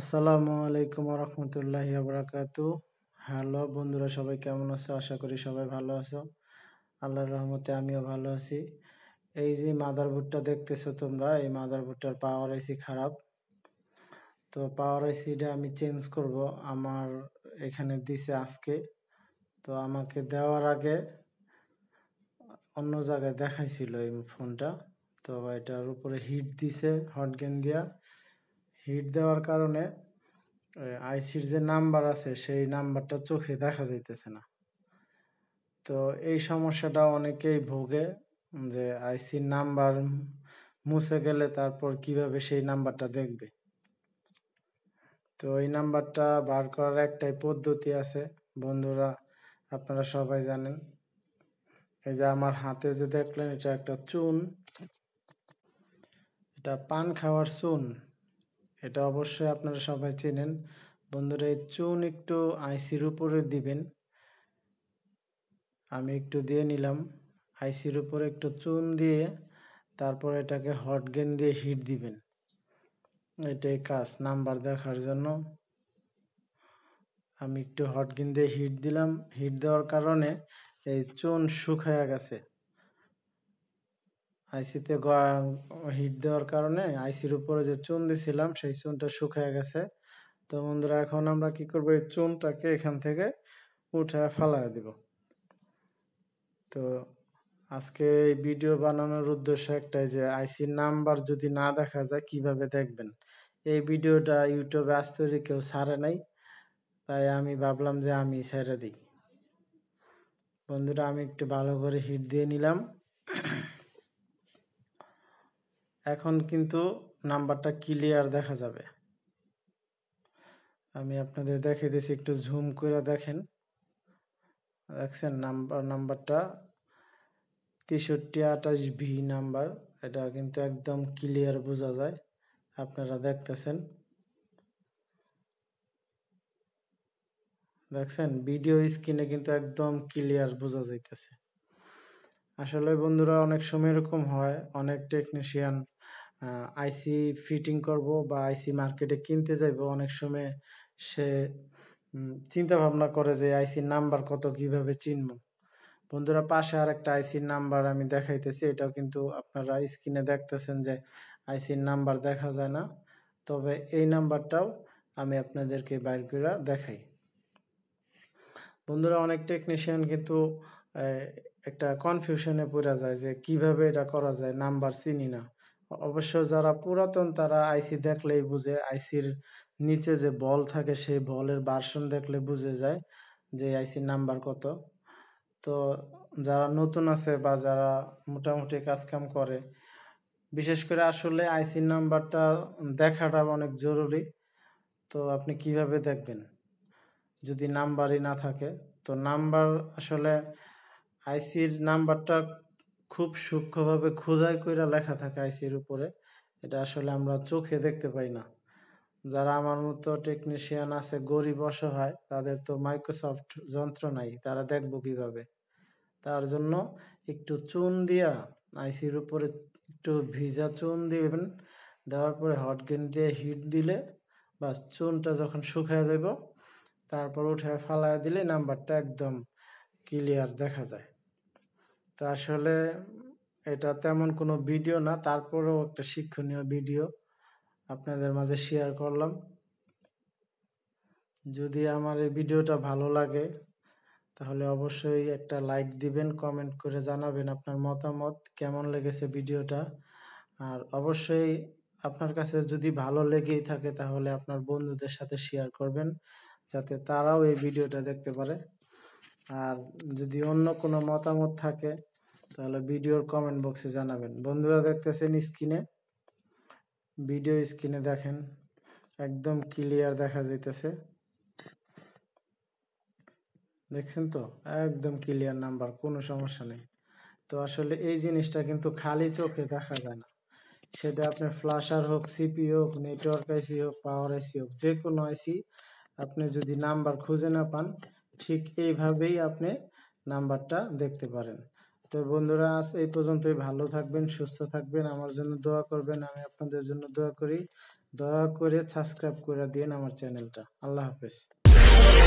আসসালামু আলাইকুম রহমতুল্লাহি আবরাকাতু হ্যালো বন্ধুরা সবাই কেমন আছো আশা করি সবাই ভালো আছো আল্লাহর রহমতে আমিও ভালো আছি এই যে মাদার বুটটা দেখতেছো তোমরা এই মাদার বুটটার পাওয়ার আইসি খারাপ তো পাওয়ার আইসিটা আমি চেঞ্জ করব আমার এখানে দিছে আজকে তো আমাকে দেওয়ার আগে অন্য জায়গায় দেখাইছিল এই ফোনটা তো এটার উপরে হিট দিছে হট গেন দিয়া হিট দেওয়ার কারণে আইসির যে নাম্বার আছে সেই নাম্বারটা চোখে দেখা যাইতেছে না তো এই সমস্যাটা অনেকেই ভোগে যে আইসির নাম্বার মুছে গেলে তারপর কিভাবে সেই নাম্বারটা দেখবে তো এই নাম্বারটা বার করার একটাই পদ্ধতি আছে বন্ধুরা আপনারা সবাই জানেন এই যে আমার হাতে যে দেখলেন এটা একটা চুন এটা পান খাওয়ার চুন এটা অবশ্যই আপনারা সবাই চেনেন বন্ধুরা এই চুন একটু আইসির উপরে দিবেন আমি একটু দিয়ে নিলাম আইসির উপরে একটু চুন দিয়ে তারপর এটাকে হট গেন দিয়ে হিট দিবেন এটাই কাজ নাম্বার দেখার জন্য আমি একটু হট গেন দিয়ে হিট দিলাম হিট দেওয়ার কারণে এই চুন শুকায়া গেছে আইসিতে হিট দেওয়ার কারণে আইসির উপরে যে চুন দিছিলাম সেই চুনটা শুকিয়ে গেছে তো বন্ধুরা এখন আমরা কি করব এই চুনটাকে এখান থেকে উঠে ফালায় দেব তো আজকে এই ভিডিও বানানোর উদ্দেশ্য একটাই যে আইসির নাম্বার যদি না দেখা যায় কিভাবে দেখবেন এই ভিডিওটা ইউটিউবে আসতে কেউ সারে নাই তাই আমি ভাবলাম যে আমি সেরে দিই বন্ধুরা আমি একটু ভালো করে হিট দিয়ে নিলাম এখন কিন্তু নাম্বারটা ক্লিয়ার দেখা যাবে আমি আপনাদের দেখিয়ে দিয়েছি একটু ঝুম করে দেখেন দেখছেন নাম্বার নাম্বারটা তেষট্টি আঠাশ ভি নাম্বার এটা কিন্তু একদম ক্লিয়ার বোঝা যায় আপনারা দেখতেছেন দেখছেন ভিডিও স্ক্রিনে কিন্তু একদম ক্লিয়ার বোঝা যাইতেছে আসলে বন্ধুরা অনেক সময় এরকম হয় অনেক টেকনিশিয়ান আইসি ফিটিং করব বা আইসি মার্কেটে কিনতে যাইব অনেক সময় সে চিন্তা ভাবনা করে যে আইসির নাম্বার কত কিভাবে চিনব বন্ধুরা পাশে আর একটা আইসির নাম্বার আমি দেখাইতেছি এটাও কিন্তু আপনারা স্ক্রিনে দেখতেছেন যে আইসির নাম্বার দেখা যায় না তবে এই নাম্বারটাও আমি আপনাদেরকে বাইর করে দেখাই বন্ধুরা অনেক টেকনিশিয়ান কিন্তু একটা কনফিউশনে পড়ে যায় যে কিভাবে এটা করা যায় নাম্বার চিনি না অবশ্য যারা পুরাতন তারা আইসি দেখলেই বুঝে আইসির নিচে যে বল থাকে সেই বলের ভার্সন দেখলে বুঝে যায় যে আইসির নাম্বার কত তো যারা নতুন আছে বা যারা মোটামুটি কাজকাম করে বিশেষ করে আসলে আইসির নাম্বারটা দেখাটা অনেক জরুরি তো আপনি কিভাবে দেখবেন যদি নাম্বারই না থাকে তো নাম্বার আসলে আইসির নাম্বারটা খুব সূক্ষ্মভাবে খোদাই কইরা লেখা থাকে আইসির উপরে এটা আসলে আমরা চোখে দেখতে পাই না যারা আমার মতো টেকনিশিয়ান আছে গরিব অসহায় তাদের তো মাইক্রোসফট যন্ত্র নাই তারা দেখবো কিভাবে তার জন্য একটু চুন দিয়া আইসির উপরে একটু ভিজা চুন দিবেন দেওয়ার পরে হট গেন দিয়ে হিট দিলে বাস চুনটা যখন শুকায় যাব তারপর উঠে ফালায় দিলে নাম্বারটা একদম ক্লিয়ার দেখা যায় তো আসলে এটা তেমন কোনো ভিডিও না তারপরেও একটা শিক্ষণীয় ভিডিও আপনাদের মাঝে শেয়ার করলাম যদি আমার এই ভিডিওটা ভালো লাগে তাহলে অবশ্যই একটা লাইক দিবেন কমেন্ট করে জানাবেন আপনার মতামত কেমন লেগেছে ভিডিওটা আর অবশ্যই আপনার কাছে যদি ভালো লেগেই থাকে তাহলে আপনার বন্ধুদের সাথে শেয়ার করবেন যাতে তারাও এই ভিডিওটা দেখতে পারে আর যদি অন্য কোনো মতামত থাকে তাহলে ভিডিওর কমেন্ট বক্সে জানাবেন বন্ধুরা দেখতেছেন স্ক্রিনে ভিডিও স্ক্রিনে দেখেন একদম ক্লিয়ার দেখা যাইতেছে দেখছেন তো একদম ক্লিয়ার নাম্বার কোনো সমস্যা নেই তো আসলে এই জিনিসটা কিন্তু খালি চোখে দেখা যায় না সেটা আপনার ফ্লাশার হোক সিপি হোক নেটওয়ার্ক আইসি হোক পাওয়ার আইসি হোক যে কোনো আইসি আপনি যদি নাম্বার খুঁজে না পান ঠিক এইভাবেই আপনি নাম্বারটা দেখতে পারেন তো বন্ধুরা আজ এই পর্যন্তই ভালো থাকবেন সুস্থ থাকবেন আমার জন্য দোয়া করবেন আমি আপনাদের জন্য দোয়া করি দয়া করে সাবস্ক্রাইব করে দিন আমার চ্যানেলটা আল্লাহ হাফেজ